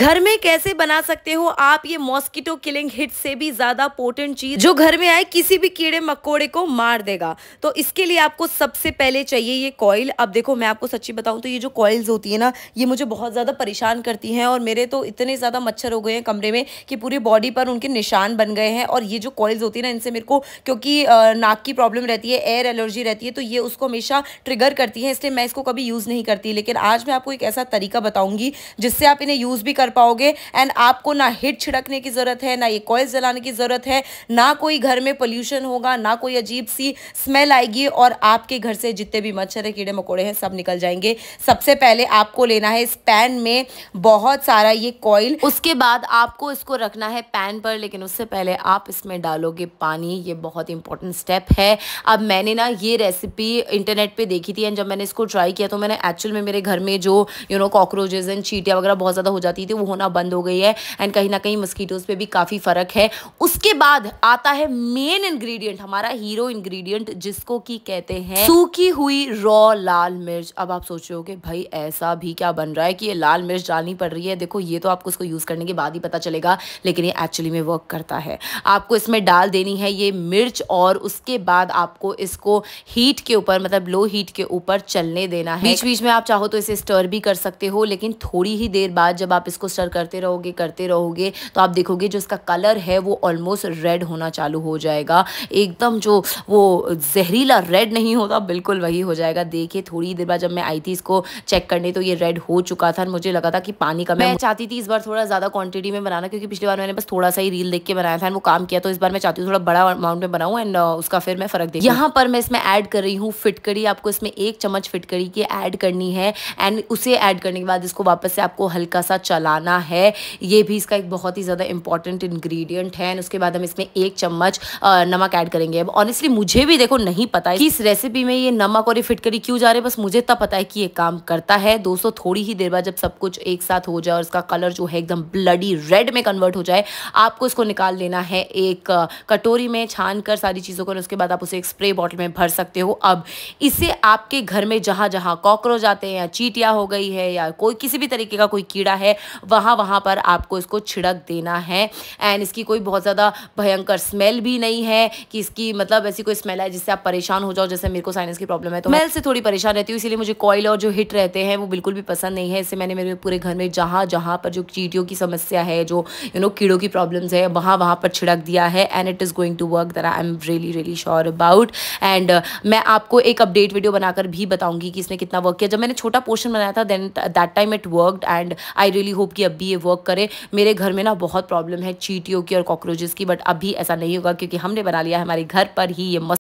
घर में कैसे बना सकते हो आप ये मॉस्किटो किलिंग हिट से भी ज्यादा पोटेंट चीज जो घर में आए किसी भी कीड़े मकोड़े को मार देगा तो इसके लिए आपको सबसे पहले चाहिए ये कॉयल अब देखो मैं आपको सच्ची बताऊं तो ये जो कॉइल्स होती है ना ये मुझे बहुत ज्यादा परेशान करती हैं और मेरे तो इतने ज्यादा मच्छर हो गए हैं कमरे में कि पूरी बॉडी पर उनके निशान बन गए हैं और ये जो कॉइल्स होती है ना इनसे मेरे को क्योंकि नाक की प्रॉब्लम रहती है एयर एलर्जी रहती है तो ये उसको हमेशा ट्रिगर करती है इसलिए मैं इसको कभी यूज नहीं करती लेकिन आज मैं आपको एक ऐसा तरीका बताऊंगी जिससे आप इन्हें यूज भी कर पाओगे एंड आपको ना हिट छिड़कने की ज़रूरत है ना ये कॉयल जलाने की ज़रूरत है ना कोई घर में पोल्यूशन होगा ना कोई अजीब सी स्मेल आएगी और आपके घर से जितने भी मच्छर है कीड़े मकोड़े हैं सब निकल जाएंगे सबसे पहले आपको लेना है इस पैन में बहुत सारा ये कॉयल उसके बाद आपको इसको रखना है पैन पर लेकिन उससे पहले आप इसमें डालोगे पानी ये बहुत इंपॉर्टेंट स्टेप है अब मैंने ना ये रेसिपी इंटरनेट पे देखी थी एंड जब मैंने इसको ट्राई किया तो मैंने एक्चुअल में मेरे घर में जो यू नो कॉकरोचेज एंड चीटियाँ वगैरह बहुत ज़्यादा हो जाती थी थे वो होना बंद हो गई है एंड कहीं ना कहीं मस्कीटोज़ पे भी काफ़ी फ़र्क है उसके बाद आता है मेन इंग्रेडिएंट हमारा हीरो इंग्रेडिएंट जिसको की कहते हैं सूखी हुई रॉ लाल मिर्च अब आप सोच रहे हो कि भाई ऐसा भी क्या बन रहा है कि ये लाल मिर्च डालनी पड़ रही है देखो ये तो आपको उसको यूज़ करने के बाद ही पता चलेगा लेकिन ये एक्चुअली में वर्क करता है आपको इसमें डाल देनी है ये मिर्च और उसके बाद आपको इसको हीट के ऊपर मतलब लो हीट के ऊपर चलने देना है बीच बीच में आप चाहो तो इसे स्टर भी कर सकते हो लेकिन थोड़ी ही देर बाद जब आप इसको इसको स्टर करते रहोगे करते रहोगे तो आप देखोगे जो इसका कलर है वो ऑलमोस्ट रेड होना चालू हो जाएगा एकदम जो वो जहरीला रेड नहीं होता बिल्कुल वही हो जाएगा देखिए थोड़ी देर बाद जब मैं आई थी इसको चेक करने तो ये रेड हो चुका था मुझे लगा था कि पानी का मैं चाहती थी इस बार थोड़ा ज़्यादा क्वांटिटी में बनाना क्योंकि पिछली बार मैंने बस थोड़ा सा ही रील देख के बनाया था वो काम किया तो इस बार मैं चाहती हूँ थोड़ा बड़ा अमाउंट में बनाऊँ एंड uh, उसका फिर मैं फ़र्क देखूँ यहाँ पर मैं इसमें ऐड कर रही हूँ फिटकड़ी आपको इसमें एक चम्मच फिटकड़ी की ऐड करनी है एंड उसे ऐड करने के बाद इसको वापस से आपको हल्का सा चला बनाना है ये भी इसका एक बहुत ही ज़्यादा इंपॉर्टेंट इन्ग्रीडियंट है उसके बाद हम इसमें एक चम्मच नमक ऐड करेंगे अब ऑनेस्टली मुझे भी देखो नहीं पता है इस रेसिपी में ये नमक और ये फिटकरी क्यों जा रहे बस मुझे तब पता है कि ये काम करता है दोस्तों थोड़ी ही देर बाद जब सब कुछ एक साथ हो जाए और इसका कलर जो है एकदम ब्लडी रेड में कन्वर्ट हो जाए आपको इसको निकाल लेना है एक कटोरी में छान कर सारी चीज़ों को उसके बाद आप उसे एक स्प्रे बॉटल में भर सकते हो अब इसे आपके घर में जहाँ जहाँ कॉकरोच आते हैं या चीटिया हो गई है या कोई किसी भी तरीके का कोई कीड़ा है वहाँ वहाँ पर आपको इसको छिड़क देना है एंड इसकी कोई बहुत ज़्यादा भयंकर स्मेल भी नहीं है कि इसकी मतलब ऐसी कोई स्मेल है जिससे आप परेशान हो जाओ जैसे मेरे को साइनस की प्रॉब्लम है तो स्मेल से थोड़ी परेशान रहती हूँ इसीलिए मुझे कॉयल और जो हिट रहते हैं वो बिल्कुल भी पसंद नहीं है इससे मैंने मेरे पूरे घर में जहाँ जहाँ पर जो चीटियों की समस्या है जो यू नो कीड़ों की प्रॉब्लम्स है वहाँ वहाँ पर छिड़क दिया है and it is going to work that I am really really sure about and मैं आपको एक अपडेट वीडियो बनाकर भी बताऊंगी कि इसने कितना वर्क किया जब मैंने छोटा पोर्शन बनाया था then that time it worked and I really hope कि अब भी ये वर्क करे मेरे घर में ना बहुत प्रॉब्लम है चीटियों की और कॉकरोचेस की बट अभी ऐसा नहीं होगा क्योंकि हमने बना लिया है हमारे घर पर ही ये मस्त